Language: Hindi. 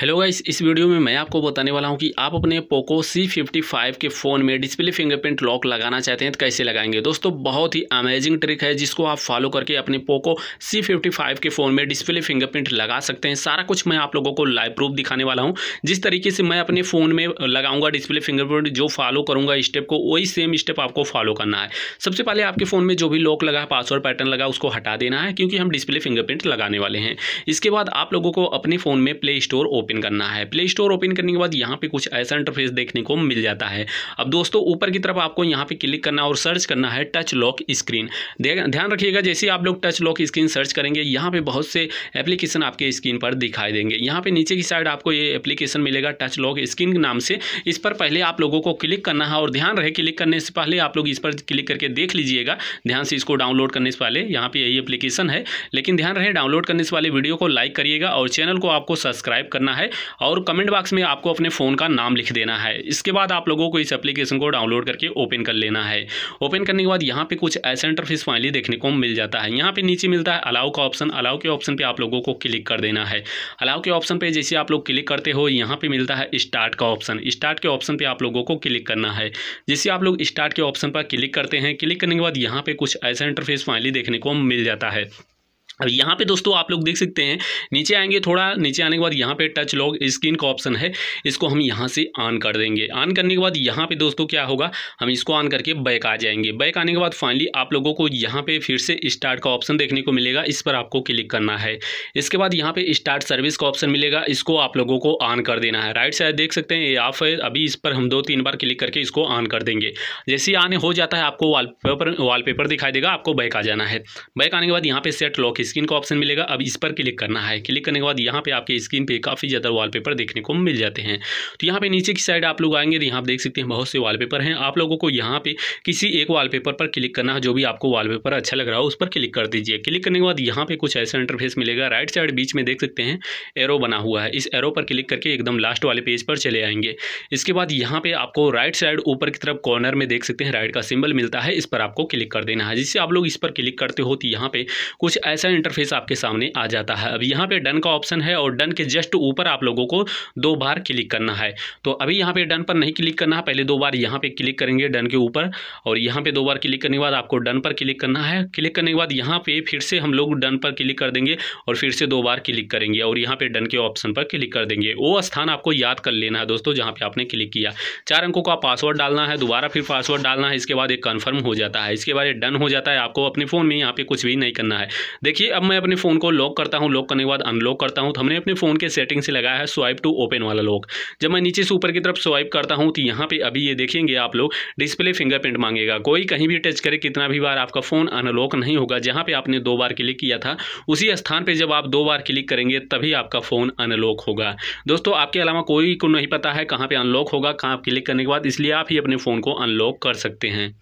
हेलो गाइस इस वीडियो में मैं आपको बताने वाला हूं कि आप अपने पोको C55 के फ़ोन में डिस्प्ले फिंगरप्रिंट लॉक लगाना चाहते हैं तो कैसे लगाएंगे दोस्तों बहुत ही अमेजिंग ट्रिक है जिसको आप फॉलो करके अपने पोको C55 के फ़ोन में डिस्प्ले फिंगरप्रिंट लगा सकते हैं सारा कुछ मैं आप लोगों को लाइव प्रूफ दिखाने वाला हूँ जिस तरीके से मैं अपने फ़ोन में लगाऊंगा डिस्प्ले फिंगरप्रिंट जो फॉलो करूँगा स्टेप को वही सेम स्टेप आपको फॉलो करना है सबसे पहले आपके फ़ोन में जो भी लॉक लगा पासवर्ड पैटर्न लगा उसको हटा देना है क्योंकि हम डिस्प्ले फिंगरप्रिंट लगाने वाले हैं इसके बाद आप लोगों को अपने फ़ोन में प्ले स्टोर ओपन ओपन करना है प्ले स्टोर ओपन करने के बाद यहाँ पे कुछ ऐसा इंटरफेस देखने को मिल जाता है अब दोस्तों ऊपर की तरफ आपको यहाँ पे क्लिक करना और सर्च करना है टच लॉक स्क्रीन ध्यान रखिएगा जैसे आप लोग टच लॉक स्क्रीन सर्च करेंगे यहाँ पे बहुत से एप्लीकेशन आपके स्क्रीन पर दिखाई देंगे यहाँ पे नीचे की साइड आपको ये एप्लीकेशन मिलेगा टच लॉक स्क्रीन नाम से इस पर पहले आप लोगों को क्लिक करना है और ध्यान रहे क्लिक करने से पहले आप लोग इस पर क्लिक करके देख लीजिएगा ध्यान से इसको डाउनलोड करने से पहले यहाँ पे यही एप्लीकेशन है लेकिन ध्यान रहे डाउनलोड करने से पहले वीडियो को लाइक करिएगा और चैनल को आपको सब्सक्राइब करना है है और कमेंट बॉक्स में आपको अपने फ़ोन का नाम लिख देना है इसके बाद आप लोगों को इस एप्लीकेशन को डाउनलोड करके ओपन कर लेना है ओपन करने के बाद यहाँ पे कुछ ऐसा इंटरफेस फाइनली देखने को मिल जाता है यहाँ पे नीचे मिलता है अलाउ का ऑप्शन अलाउ के ऑप्शन पर आप लोगों को क्लिक कर देना है अलाउ के ऑप्शन पर जैसे आप लोग क्लिक करते हो यहाँ पर मिलता है स्टार्ट का ऑप्शन स्टार्ट के ऑप्शन पर आप लोगों को क्लिक करना है जैसे आप लोग स्टार्ट के ऑप्शन पर क्लिक करते हैं क्लिक करने के बाद यहाँ पे कुछ ऐसा इंटरफेस फाइनली देखने को मिल जाता है अब यहाँ पे दोस्तों आप लोग देख सकते हैं नीचे आएंगे थोड़ा नीचे आने के बाद यहाँ पे टच लॉग स्क्रीन का ऑप्शन है इसको हम यहाँ से ऑन कर देंगे ऑन करने के बाद यहाँ पे दोस्तों क्या होगा हम इसको ऑन करके बैक आ जाएंगे बैक आने के बाद फाइनली आप लोगों को यहाँ पे फिर से स्टार्ट का ऑप्शन देखने को मिलेगा इस पर आपको क्लिक करना है इसके बाद यहाँ पर स्टार्ट सर्विस का ऑप्शन मिलेगा इसको आप लोगों को ऑन कर देना है राइट साइड देख सकते हैं ये ऑफ है अभी इस पर हम दो तीन बार क्लिक करके इसको ऑन कर देंगे जैसे ही ऑन हो जाता है आपको वाल पेपर दिखाई देगा आपको बैक आ जाना है बैक आने के बाद यहाँ पर सेट लॉक स्क्रीन का ऑप्शन मिलेगा अब इस पर क्लिक करना है क्लिक करने के बाद यहाँ पे आपके स्क्रीन पे काफ़ी ज़्यादा वॉलपेपर देखने को मिल जाते हैं तो यहाँ पे नीचे की साइड आप लोग आएंगे तो यहाँ देख सकते हैं बहुत से वॉलपेपर हैं आप लोगों को यहाँ पे किसी एक वॉलपेपर पर क्लिक करना है जो भी आपको वॉलपेपर अच्छा लग रहा हो उस पर क्लिक कर दीजिए क्लिक करने के बाद यहाँ पे कुछ ऐसा इंटरफेस मिलेगा राइट साइड बीच में देख सकते हैं एरो बना हुआ है इस एरो पर क्लिक करके एकदम लास्ट वाले पेज पर चले आएंगे इसके बाद यहाँ पे आपको राइट साइड ऊपर की तरफ कॉर्नर में देख सकते हैं राइट का सिंबल मिलता है इस पर आपको क्लिक कर देना है जिससे आप लोग इस पर क्लिक करते हो तो यहाँ पे कुछ ऐसा इंटरफेस आपके सामने आ जाता है अब यहाँ पे डन का ऑप्शन है और डन के जस्ट ऊपर आप लोगों को दो बार क्लिक करना है तो अभी यहाँ पे डन पर नहीं क्लिक करना है पहले दो बार यहाँ पे क्लिक करेंगे डन के ऊपर और यहाँ पे दो बार क्लिक करने के बाद आपको डन पर क्लिक करना है क्लिक करने के बाद यहाँ पे फिर से हम लोग डन पर क्लिक कर देंगे और फिर से दो बार क्लिक करेंगे और यहाँ पे डन के ऑप्शन पर क्लिक कर देंगे वो स्थान आपको याद कर लेना है दोस्तों जहाँ पे आपने क्लिक किया चार अंकों का पासवर्ड डालना है दोबारा फिर पासवर्ड डालना है इसके बाद एक कन्फर्म हो जाता है इसके बाद डन हो जाता है आपको अपने फ़ोन में यहाँ पे कुछ भी नहीं करना है देखिए चलिए अब मैं अपने फ़ोन को लॉक करता हूँ लॉक करने के बाद अनलॉक करता हूँ तो हमने अपने फ़ोन के सेटिंग से लगाया है स्वाइप टू ओपन वाला लॉक जब मैं नीचे से ऊपर की तरफ स्वाइप करता हूँ तो यहाँ पर अभी ये देखेंगे आप लोग डिस्प्ले फिंगरप्रिंट मांगेगा कोई कहीं भी टच करे कितना भी बार आपका फ़ोन अनलॉक नहीं होगा जहाँ पर आपने दो बार क्लिक किया था उसी स्थान पर जब आप दो बार क्लिक करेंगे तभी आपका फ़ोन अनलॉक होगा दोस्तों आपके अलावा कोई को नहीं पता है कहाँ पर अनलॉक होगा कहाँ क्लिक करने के बाद इसलिए आप ही अपने फ़ोन को अनलॉक कर सकते हैं